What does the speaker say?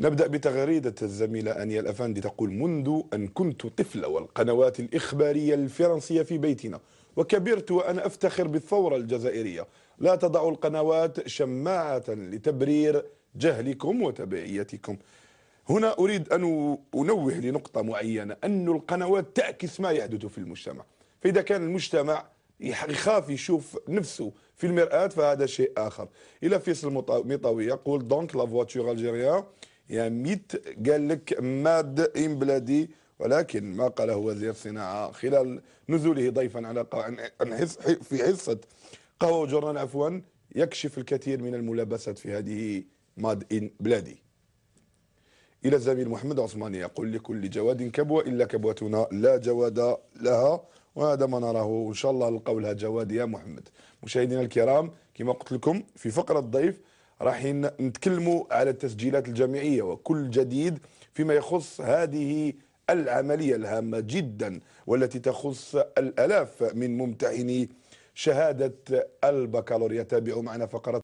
نبدأ بتغريدة الزميلة أنيا الأفندي تقول منذ أن كنت طفلة والقنوات الإخبارية الفرنسية في بيتنا وكبرت وأنا أفتخر بالثورة الجزائرية لا تضع القنوات شماعة لتبرير جهلكم وتبعيتكم هنا أريد أن أنوه لنقطة معينة أن القنوات تعكس ما يحدث في المجتمع فإذا كان المجتمع يخاف يشوف نفسه في المرآة فهذا شيء آخر إلى فيصل مطاوي يقول دونك لا فواتور الجيريان يعني ميت قال لك ماد إن بلادي ولكن ما قاله وزير الصناعة خلال نزوله ضيفا على في حصة قهوة وجرنان عفوا يكشف الكثير من الملابسات في هذه ماد إن بلادي إلى الزميل محمد عثماني يقول لكل جواد كبوة إلا كبوتنا لا جواد لها وهذا ما نراه إن شاء الله القولها جواد يا محمد مشاهدينا الكرام كما قلت لكم في فقرة الضيف راح نتكلموا على التسجيلات الجامعيه وكل جديد فيما يخص هذه العمليه الهامه جدا والتي تخص الالاف من ممتحني شهاده البكالوريا تابعوا معنا فقره